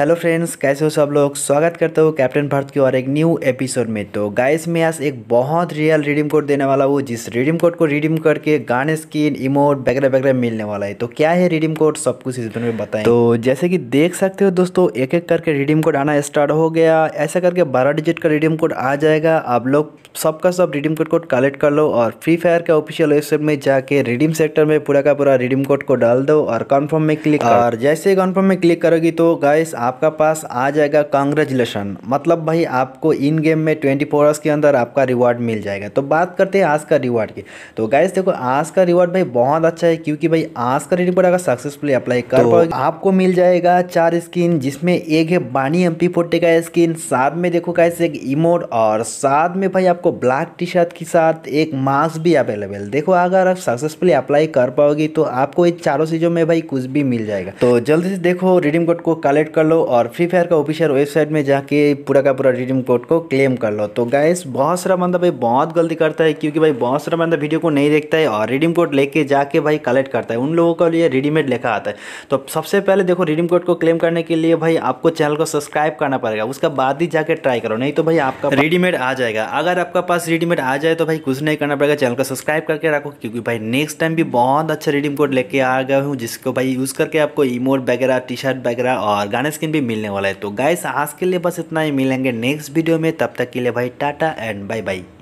Hello friends कैसे हो सब लोग स्वागत करता हूँ कैप्टन भारत की और एक न्यू एपिसोड में तो गाइस मैं आज एक बहुत रियल रिडीम कोड देने वाला हूँ जिस रिडीम कोड को रिडीम करके गाने स्किन इमोट वगैरह वगैरह मिलने वाला है तो क्या है रिडीम कोड सब कुछ इस में बताएं तो जैसे कि देख सकते हो दोस्तों एक एक करके रिडीम कोड आना स्टार्ट हो गया ऐसा करके बारह डिजिट का रिडीम कोड आ जाएगा आप लोग सबका सब रिडीम कोड कोड कलेक्ट कर लो और फ्री फायर के ऑफिशियल वेबसाइट में जाके रिडीम सेक्टर में पूरा का पूरा रिडीम कोड को डाल दो और कन्फर्म में क्लिक हाँ। और जैसे कन्फर्म में क्लिक करोगी तो गाइस आपका पास आ जाएगा कॉन्ग्रेचुलेसन मतलब भाई आपको इन गेम में ट्वेंटी फोर आवर्स के अंदर आपका रिवॉर्ड मिल जाएगा तो बात करते हैं आज का रिवॉर्ड की तो गाइस देखो आज का रिवॉर्ड भाई बहुत अच्छा है क्योंकि भाई आज का रिवॉर्ड अगर सक्सेसफुली अप्लाई कर तो आपको मिल जाएगा चार स्किन जिसमें एक है बानी एम पी का स्किन साथ में देखो गाइस एक इमोट और साथ में भाई आपको ब्लैक टी शर्ट के साथ एक मास्क भी अवेलेबल देखो अगर आप सक्सेसफुली अप्लाई कर पाओगी तो आपको इन चारों चीज़ों में भाई कुछ भी मिल जाएगा तो जल्दी से देखो रिडीम कोड को कलेक्ट कर लो करो और फ्री फायर का ऑफिशियल वेबसाइट में जाके पूरा का पूरा रिडीम कोड को क्लेम कर लो तो गाइस बहुत सारा बंदा भाई बहुत गलती करता है क्योंकि भाई बहुत सारा बंदा वीडियो को नहीं देखता है और रिडीम कोड लेके जाके भाई कलेक्ट करता है उन लोगों के लिए रेडीमेड लेखा आता है तो सबसे पहले देखो रिडीम कोड को क्लेम करने के लिए भाई आपको चैनल को सब्सक्राइब करना पड़ेगा उसका बाद ही जाकर ट्राई करो नहीं तो भाई आपका रेडीमेड आ जाएगा अगर आपका पास रेडीमेड आ जाए तो भाई कुछ नहीं करना पड़ेगा चैनल को सब्सक्राइब करके रखो क्योंकि भाई नेक्स्ट टाइम भी बहुत अच्छा रिडीम कोड लेके आ गया हूँ जिसको भाई यूज़ करके आपको ईमोट वगैरह टी शर्ट वगैरह और गाने स्किन दिन भी मिलने वाला है तो गाइस आज के लिए बस इतना ही मिलेंगे नेक्स्ट वीडियो में तब तक के लिए भाई टाटा एंड बाय बाय